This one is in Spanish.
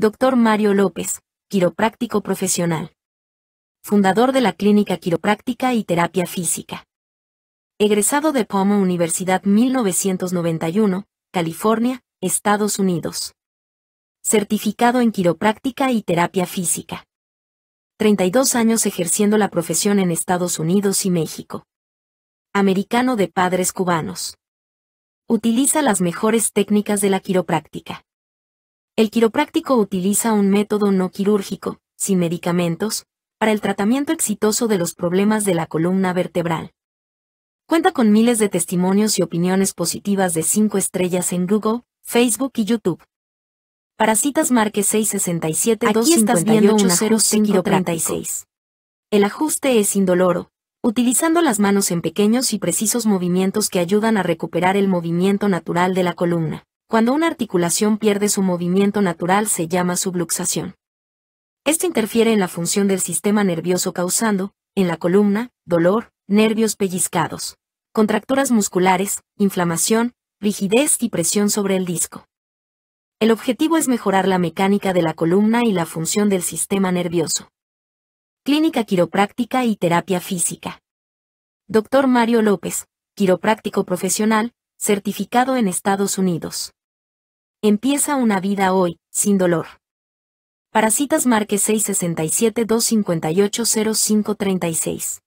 Dr. Mario López, quiropráctico profesional. Fundador de la Clínica Quiropráctica y Terapia Física. Egresado de Pomo Universidad 1991, California, Estados Unidos. Certificado en Quiropráctica y Terapia Física. 32 años ejerciendo la profesión en Estados Unidos y México. Americano de padres cubanos. Utiliza las mejores técnicas de la quiropráctica. El quiropráctico utiliza un método no quirúrgico, sin medicamentos, para el tratamiento exitoso de los problemas de la columna vertebral. Cuenta con miles de testimonios y opiniones positivas de 5 estrellas en Google, Facebook y YouTube. Para citas marque 667 El ajuste es indoloro, utilizando las manos en pequeños y precisos movimientos que ayudan a recuperar el movimiento natural de la columna. Cuando una articulación pierde su movimiento natural se llama subluxación. Esto interfiere en la función del sistema nervioso causando, en la columna, dolor, nervios pellizcados, contracturas musculares, inflamación, rigidez y presión sobre el disco. El objetivo es mejorar la mecánica de la columna y la función del sistema nervioso. Clínica quiropráctica y terapia física. Dr. Mario López, quiropráctico profesional, certificado en Estados Unidos. Empieza una vida hoy, sin dolor. Para citas marque 667 258 0536.